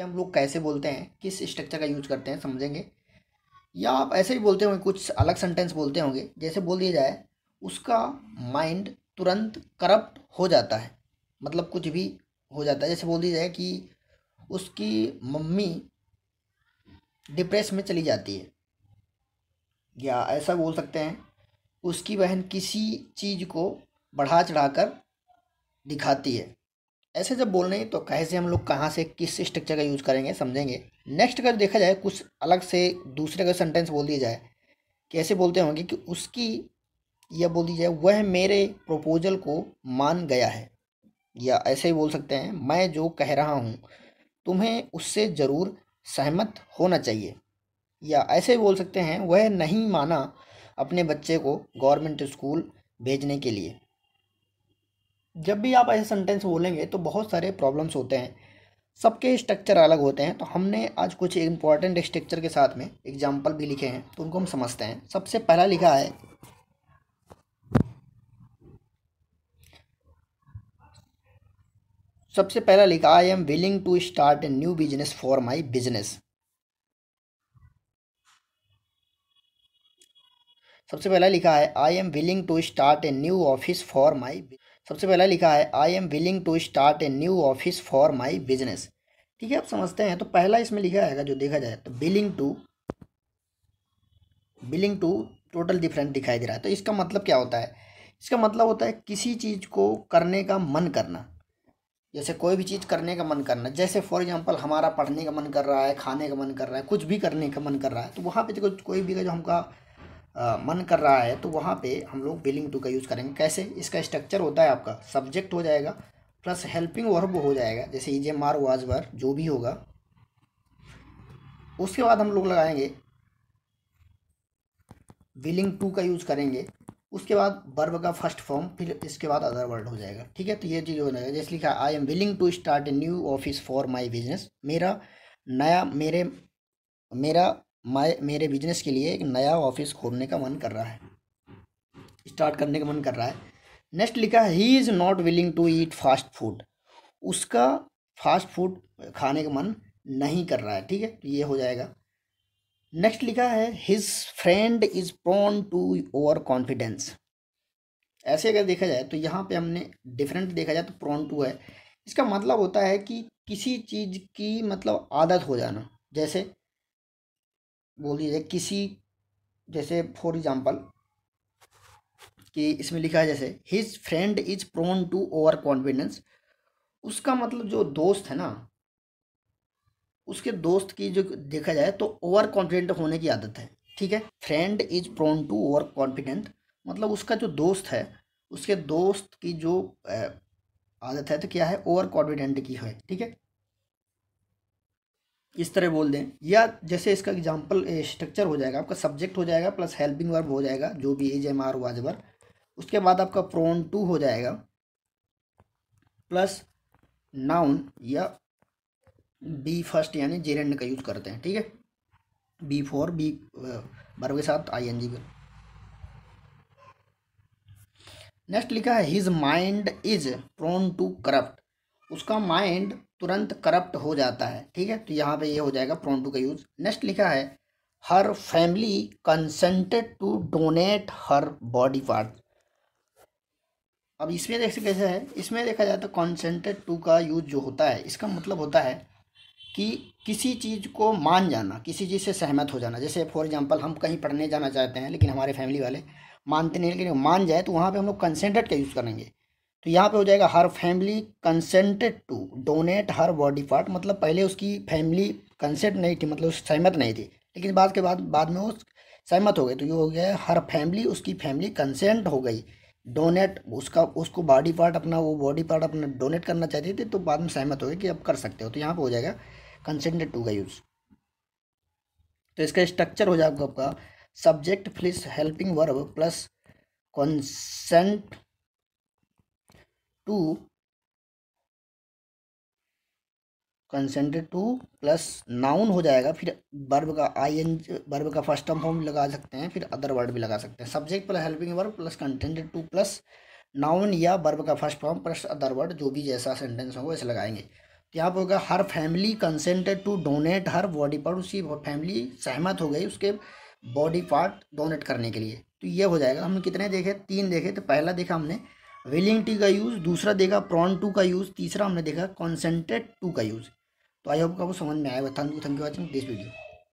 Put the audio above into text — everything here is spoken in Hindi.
पे हम लोग कैसे बोलते हैं किस स्ट्रक्चर का यूज करते हैं समझेंगे या आप ऐसे ही बोलते होंगे कुछ अलग सेंटेंस बोलते होंगे जैसे बोल दिया जाए उसका माइंड तुरंत करप्ट हो जाता है मतलब कुछ भी हो जाता है जैसे बोल दिया जाए कि उसकी मम्मी डिप्रेस में चली जाती है या ऐसा बोल सकते हैं उसकी बहन किसी चीज़ को बढ़ा चढ़ाकर दिखाती है ऐसे जब बोल रहे हैं तो कैसे हम लोग कहाँ से किस स्ट्रक्चर का यूज़ करेंगे समझेंगे नेक्स्ट अगर देखा जाए कुछ अलग से दूसरे का सेंटेंस बोल दिया जाए कैसे बोलते होंगे कि उसकी यह बोल दी जाए वह मेरे प्रपोजल को मान गया है या ऐसे ही बोल सकते हैं मैं जो कह रहा हूँ तुम्हें उससे ज़रूर सहमत होना चाहिए या ऐसे ही बोल सकते हैं वह नहीं माना अपने बच्चे को गवर्नमेंट स्कूल भेजने के लिए जब भी आप ऐसे सेंटेंस बोलेंगे तो बहुत सारे प्रॉब्लम्स होते हैं सबके स्ट्रक्चर अलग होते हैं तो हमने आज कुछ इंपॉर्टेंट स्ट्रक्चर के साथ में एग्जाम्पल भी लिखे हैं तो उनको हम समझते हैं सबसे पहला लिखा है सबसे पहला लिखा I am willing to start a new business for my business सबसे पहला लिखा है I am willing to start a new office for my सबसे पहला लिखा है I am willing to start a new office for my business ठीक है आप समझते हैं तो पहला इसमें लिखा आएगा जो देखा जाए तो willing to willing to total different दिखाई दे रहा है तो इसका मतलब क्या होता है इसका मतलब होता है किसी चीज़ को करने का मन करना जैसे कोई भी चीज़ करने का मन करना जैसे फॉर एग्जांपल हमारा पढ़ने का मन कर रहा है खाने का मन कर रहा है कुछ भी करने का मन कर रहा है तो वहाँ पे देखो कोई भी का जो हमका मन कर रहा है तो वहाँ पे हम लोग विलिंग टू का यूज़ करेंगे कैसे इसका स्ट्रक्चर होता है आपका सब्जेक्ट हो जाएगा प्लस हेल्पिंग वर्ब हो जाएगा जैसे ई e जे मार वाज वर जो भी होगा उसके बाद हम लोग लगाएंगे विलिंग टू का यूज़ करेंगे उसके बाद वर्ब का फर्स्ट फॉर्म फिर इसके बाद अदर वर्ड हो जाएगा ठीक है तो ये चीज़ हो जाएगा जैसे लिखा I am willing to start a new office for my business मेरा नया मेरे मेरा मैं मेरे बिजनेस के लिए एक नया ऑफिस खोलने का मन कर रहा है स्टार्ट करने का मन कर रहा है नेक्स्ट लिखा है he is not willing to eat fast food उसका फास्ट फूड खाने का मन नहीं कर रहा है ठीक है तो ये हो जाएगा नेक्स्ट लिखा है his friend is prone to overconfidence ऐसे अगर देखा जाए तो यहाँ पे हमने डिफरेंट देखा जाए तो प्रोन टू है इसका मतलब होता है कि किसी चीज़ की मतलब आदत हो जाना जैसे बोल दिया जाए किसी जैसे फॉर एग्जाम्पल कि इसमें लिखा है जैसे his friend is prone to overconfidence उसका मतलब जो दोस्त है ना उसके दोस्त की जो देखा जाए तो ओवर कॉन्फिडेंट होने की आदत है ठीक है friend is prone to overconfident मतलब उसका जो दोस्त है उसके दोस्त की जो आदत है तो क्या है ओवर कॉन्फिडेंट की है ठीक है इस तरह बोल दें या जैसे इसका एग्जाम्पल स्ट्रक्चर हो जाएगा आपका सब्जेक्ट हो जाएगा प्लस हेल्पिंग वर्ब हो जाएगा जो भी एज एम आर वर उसके बाद आपका प्रोन टू हो जाएगा प्लस नाउन या बी फर्स्ट यानी जेरेंड का यूज़ करते हैं ठीक है बी फोर बी वर्ब के साथ आई एन जी का नेक्स्ट लिखा है his mind is prone to corrupt उसका माइंड तुरंत करप्ट हो जाता है ठीक है तो यहाँ पे ये हो जाएगा प्रॉन टू का यूज़ नेक्स्ट लिखा है her family consented to donate her body part अब इसमें देख सकते कैसे है इसमें देखा जाए तो कंसेंटेड टू का यूज जो होता है इसका मतलब होता है कि किसी चीज़ को मान जाना किसी चीज़ से सहमत हो जाना जैसे फॉर एग्जांपल हम कहीं पढ़ने जाना चाहते हैं लेकिन हमारे फैमिली वाले मानते नहीं लेकिन मान जाए तो वहाँ पे हम लोग कंसेंटेड का यूज़ करेंगे तो यहाँ पे हो जाएगा her family consented to donate her body part मतलब पहले उसकी फैमिली कंसेंट नहीं थी मतलब सहमत नहीं थी लेकिन बाद के बाद बाद में वो सहमत हो गई तो ये हो गया हर फैमिली उसकी फैमिली कंसेंट हो गई डोनेट उसका उसको बॉडी पार्ट अपना वो बॉडी पार्ट अपना डोनेट करना चाहती थी तो बाद में सहमत हो गई कि अब कर सकते हो तो यहाँ पर हो जाएगा कंसेंटेड टू का यूज़ तो इसका स्ट्रक्चर हो जाएगा आपका subject plus helping verb plus consent to concentrate to plus noun हो जाएगा फिर वर्ब का आई एन वर्ब का फर्स्ट टर्म फॉर्म भी लगा सकते हैं फिर अदर वर्ड भी लगा सकते हैं subject plus helping verb plus contented to plus noun या वर्ब का first form plus other word जो भी जैसा सेंटेंस होगा वैसे लगाएंगे तो यहाँ पर होगा हर family consented to donate her body part उसकी फैमिली सहमत हो गई उसके बॉडी पार्ट डोनेट करने के लिए तो ये हो जाएगा हमने कितने देखे तीन देखे तो पहला देखा हमने विलिंग टी का यूज़ दूसरा देखा प्रॉन टू का यूज़ तीसरा हमने देखा कॉन्सेंट्रेट टू का यूज़ तो आई होप आपको समझ में आया you thank you watching this video